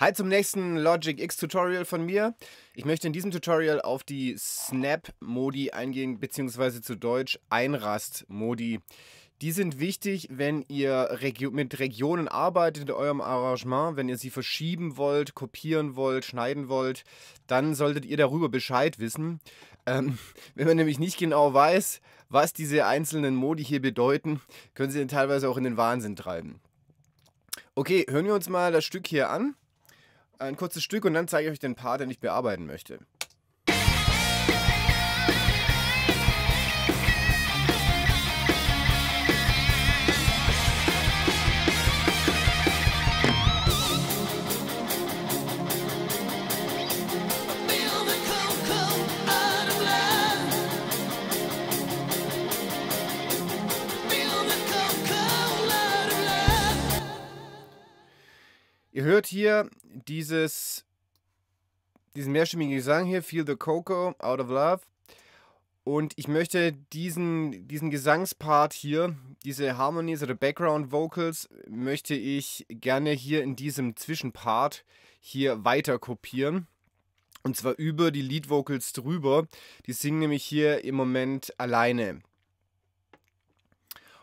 Hi zum nächsten Logic X Tutorial von mir. Ich möchte in diesem Tutorial auf die Snap-Modi eingehen, beziehungsweise zu Deutsch Einrast-Modi. Die sind wichtig, wenn ihr Regio mit Regionen arbeitet in eurem Arrangement, wenn ihr sie verschieben wollt, kopieren wollt, schneiden wollt, dann solltet ihr darüber Bescheid wissen. Ähm, wenn man nämlich nicht genau weiß, was diese einzelnen Modi hier bedeuten, können sie dann teilweise auch in den Wahnsinn treiben. Okay, hören wir uns mal das Stück hier an ein kurzes Stück und dann zeige ich euch den Part, den ich bearbeiten möchte. Ihr hört hier dieses, diesen mehrstimmigen Gesang hier, Feel the Coco, Out of Love. Und ich möchte diesen, diesen Gesangspart hier, diese Harmonies oder Background Vocals, möchte ich gerne hier in diesem Zwischenpart hier weiter kopieren. Und zwar über die Lead Vocals drüber. Die singen nämlich hier im Moment alleine.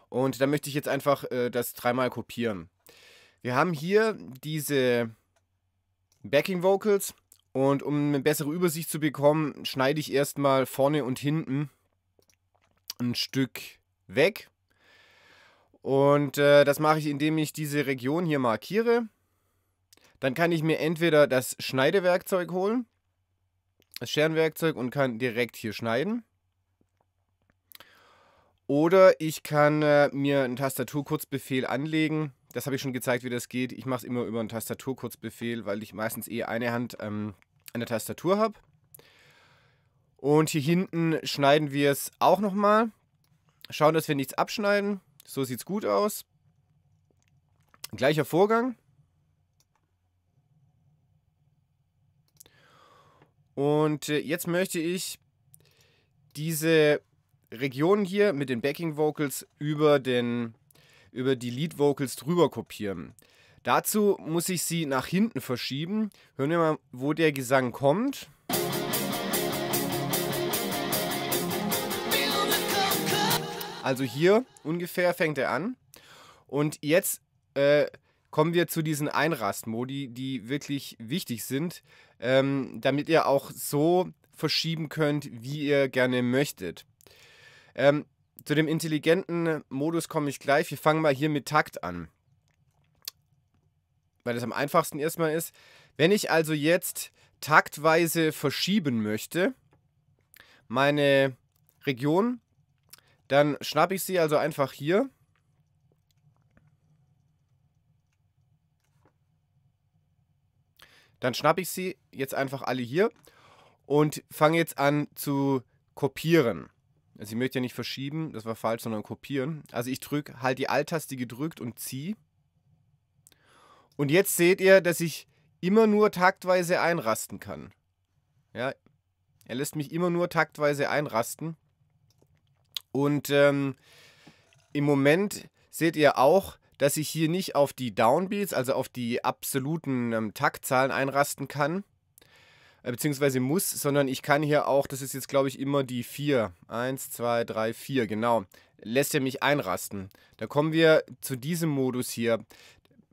Und da möchte ich jetzt einfach äh, das dreimal kopieren. Wir haben hier diese Backing Vocals und um eine bessere Übersicht zu bekommen, schneide ich erstmal vorne und hinten ein Stück weg. Und äh, das mache ich, indem ich diese Region hier markiere. Dann kann ich mir entweder das Schneidewerkzeug holen, das Scherenwerkzeug und kann direkt hier schneiden. Oder ich kann äh, mir einen Tastaturkurzbefehl anlegen das habe ich schon gezeigt, wie das geht. Ich mache es immer über einen Tastaturkurzbefehl, weil ich meistens eh eine Hand ähm, an der Tastatur habe. Und hier hinten schneiden wir es auch nochmal. Schauen, dass wir nichts abschneiden. So sieht es gut aus. Gleicher Vorgang. Und äh, jetzt möchte ich diese Region hier mit den Backing Vocals über den über die Lead Vocals drüber kopieren. Dazu muss ich sie nach hinten verschieben. Hören wir mal, wo der Gesang kommt. Also hier ungefähr fängt er an. Und jetzt äh, kommen wir zu diesen Einrastmodi, die wirklich wichtig sind, ähm, damit ihr auch so verschieben könnt, wie ihr gerne möchtet. Ähm, zu dem intelligenten Modus komme ich gleich. Wir fangen mal hier mit Takt an. Weil das am einfachsten erstmal ist. Wenn ich also jetzt taktweise verschieben möchte, meine Region, dann schnappe ich sie also einfach hier. Dann schnappe ich sie jetzt einfach alle hier und fange jetzt an zu kopieren. Also ich möchte ja nicht verschieben, das war falsch, sondern kopieren. Also ich drücke, halt die Alt-Taste gedrückt und ziehe. Und jetzt seht ihr, dass ich immer nur taktweise einrasten kann. Ja, er lässt mich immer nur taktweise einrasten. Und ähm, im Moment seht ihr auch, dass ich hier nicht auf die Downbeats, also auf die absoluten ähm, Taktzahlen einrasten kann, äh, beziehungsweise muss, sondern ich kann hier auch, das ist jetzt glaube ich immer die 4, 1, 2, 3, 4, genau, lässt er mich einrasten. Da kommen wir zu diesem Modus hier.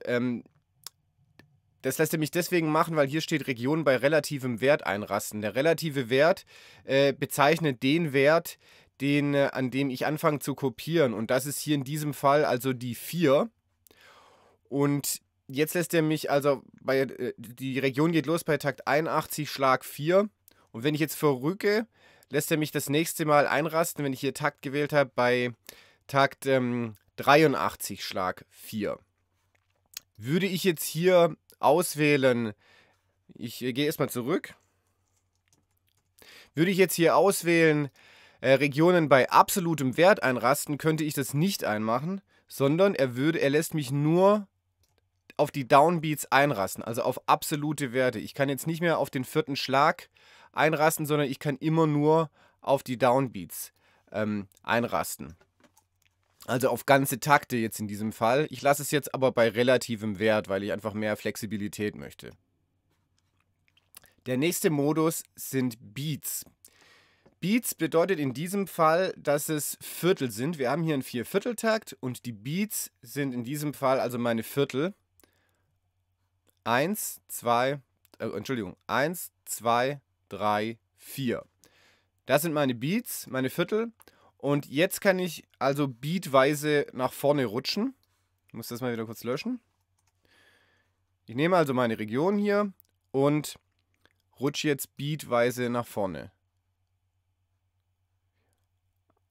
Ähm, das lässt er mich deswegen machen, weil hier steht Region bei relativem Wert einrasten. Der relative Wert äh, bezeichnet den Wert, den, äh, an dem ich anfange zu kopieren. Und das ist hier in diesem Fall also die 4. Und jetzt lässt er mich, also bei, äh, die Region geht los bei Takt 81, Schlag 4. Und wenn ich jetzt verrücke, lässt er mich das nächste Mal einrasten, wenn ich hier Takt gewählt habe, bei Takt ähm, 83, Schlag 4. Würde ich jetzt hier auswählen, ich äh, gehe erstmal zurück, würde ich jetzt hier auswählen, äh, Regionen bei absolutem Wert einrasten, könnte ich das nicht einmachen, sondern er würde, er lässt mich nur auf die Downbeats einrasten, also auf absolute Werte. Ich kann jetzt nicht mehr auf den vierten Schlag einrasten, sondern ich kann immer nur auf die Downbeats ähm, einrasten. Also auf ganze Takte jetzt in diesem Fall. Ich lasse es jetzt aber bei relativem Wert, weil ich einfach mehr Flexibilität möchte. Der nächste Modus sind Beats. Beats bedeutet in diesem Fall, dass es Viertel sind. Wir haben hier einen Viervierteltakt und die Beats sind in diesem Fall also meine Viertel. 1, 2, äh, Entschuldigung, 1, 2, 3, 4. Das sind meine Beats, meine Viertel. Und jetzt kann ich also beatweise nach vorne rutschen. Ich muss das mal wieder kurz löschen. Ich nehme also meine Region hier und rutsche jetzt beatweise nach vorne.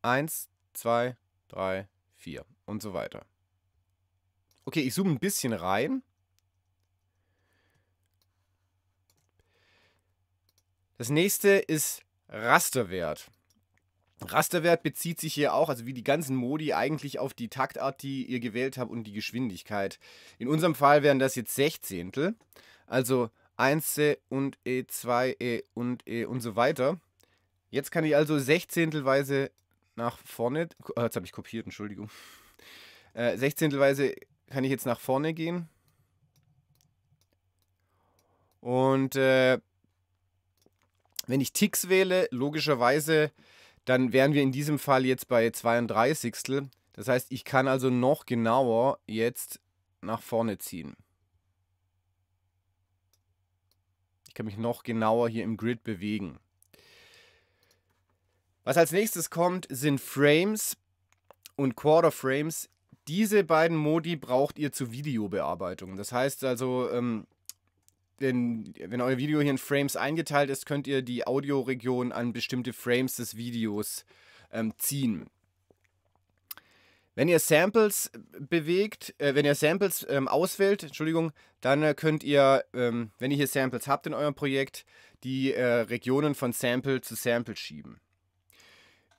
1, 2, 3, 4 und so weiter. Okay, ich zoome ein bisschen rein. Das nächste ist Rasterwert. Rasterwert bezieht sich hier auch, also wie die ganzen Modi, eigentlich auf die Taktart, die ihr gewählt habt und die Geschwindigkeit. In unserem Fall wären das jetzt Sechzehntel, also 1 und E2 E und E und so weiter. Jetzt kann ich also sechzehntelweise nach vorne, äh, jetzt habe ich kopiert, Entschuldigung. Äh, sechzehntelweise kann ich jetzt nach vorne gehen. Und äh, wenn ich Ticks wähle, logischerweise, dann wären wir in diesem Fall jetzt bei 32. Das heißt, ich kann also noch genauer jetzt nach vorne ziehen. Ich kann mich noch genauer hier im Grid bewegen. Was als nächstes kommt, sind Frames und Quarter Frames. Diese beiden Modi braucht ihr zur Videobearbeitung. Das heißt also, ähm, denn wenn euer Video hier in Frames eingeteilt ist, könnt ihr die Audioregion an bestimmte Frames des Videos ähm, ziehen. Wenn ihr Samples bewegt, äh, wenn ihr Samples ähm, auswählt, Entschuldigung, dann äh, könnt ihr, ähm, wenn ihr hier Samples habt in eurem Projekt, die äh, Regionen von Sample zu Sample schieben.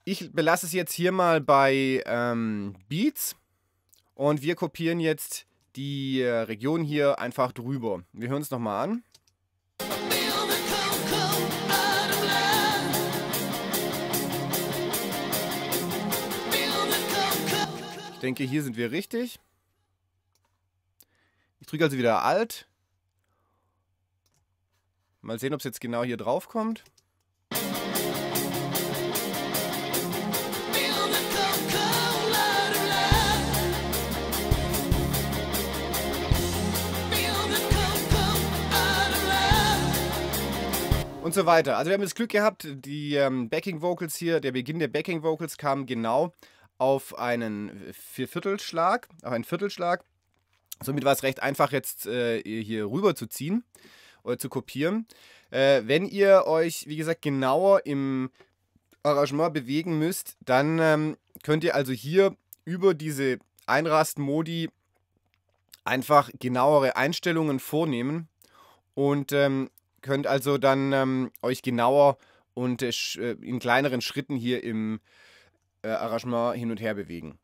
Ich belasse es jetzt hier mal bei ähm, Beats und wir kopieren jetzt die äh, Region hier einfach drüber. Wir hören es nochmal an. Ich denke, hier sind wir richtig. Ich drücke also wieder Alt. Mal sehen, ob es jetzt genau hier drauf kommt. und so weiter. Also wir haben das Glück gehabt, die ähm, Backing Vocals hier, der Beginn der Backing Vocals kam genau auf einen Vierviertelschlag, auf einen Viertelschlag. Somit war es recht einfach jetzt äh, hier rüber zu ziehen oder äh, zu kopieren. Äh, wenn ihr euch, wie gesagt, genauer im Arrangement bewegen müsst, dann ähm, könnt ihr also hier über diese Einrastmodi einfach genauere Einstellungen vornehmen. Und ähm, könnt also dann ähm, euch genauer und äh, äh, in kleineren Schritten hier im äh, Arrangement hin und her bewegen.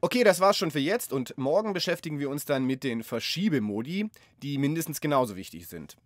Okay, das war's schon für jetzt und morgen beschäftigen wir uns dann mit den Verschiebemodi, die mindestens genauso wichtig sind.